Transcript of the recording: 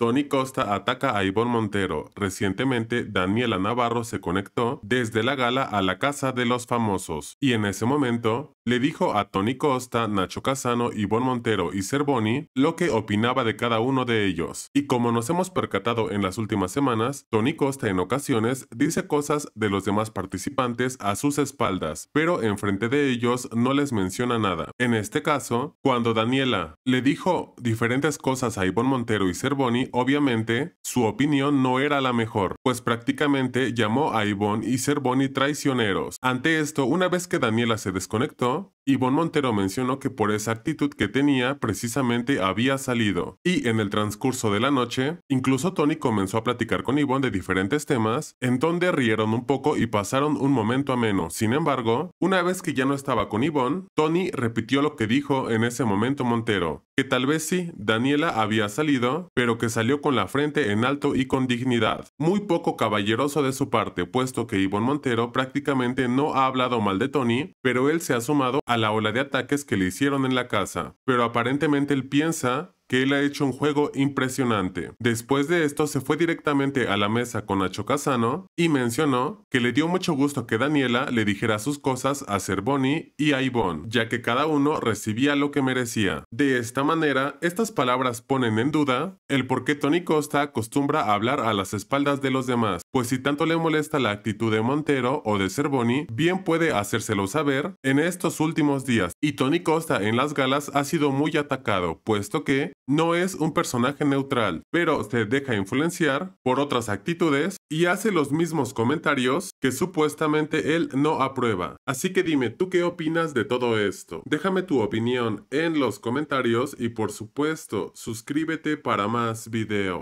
Tony Costa ataca a Ivonne Montero. Recientemente, Daniela Navarro se conectó desde la gala a la casa de los famosos. Y en ese momento, le dijo a Tony Costa, Nacho Casano, Ivonne Montero y Cervoni lo que opinaba de cada uno de ellos. Y como nos hemos percatado en las últimas semanas, Tony Costa en ocasiones dice cosas de los demás participantes a sus espaldas, pero enfrente de ellos no les menciona nada. En este caso, cuando Daniela le dijo diferentes cosas a Ivonne Montero y Cervoni, obviamente, su opinión no era la mejor, pues prácticamente llamó a Yvonne y Cervoni traicioneros. Ante esto, una vez que Daniela se desconectó, Ivonne Montero mencionó que por esa actitud que tenía precisamente había salido. Y en el transcurso de la noche, incluso Tony comenzó a platicar con Ivonne de diferentes temas, en donde rieron un poco y pasaron un momento ameno. Sin embargo, una vez que ya no estaba con Ivonne, Tony repitió lo que dijo en ese momento Montero, que tal vez sí, Daniela había salido, pero que salió con la frente en alto y con dignidad. Muy poco caballeroso de su parte, puesto que Ivonne Montero prácticamente no ha hablado mal de Tony, pero él se ha sumado a la ola de ataques que le hicieron en la casa, pero aparentemente él piensa que él ha hecho un juego impresionante. Después de esto se fue directamente a la mesa con Nacho Casano y mencionó que le dio mucho gusto que Daniela le dijera sus cosas a Cervoni y a Ivonne, ya que cada uno recibía lo que merecía. De esta manera, estas palabras ponen en duda el por qué Tony Costa acostumbra a hablar a las espaldas de los demás pues si tanto le molesta la actitud de Montero o de Cervoni, bien puede hacérselo saber en estos últimos días. Y Tony Costa en las galas ha sido muy atacado, puesto que no es un personaje neutral, pero se deja influenciar por otras actitudes y hace los mismos comentarios que supuestamente él no aprueba. Así que dime, ¿tú qué opinas de todo esto? Déjame tu opinión en los comentarios y por supuesto, suscríbete para más videos.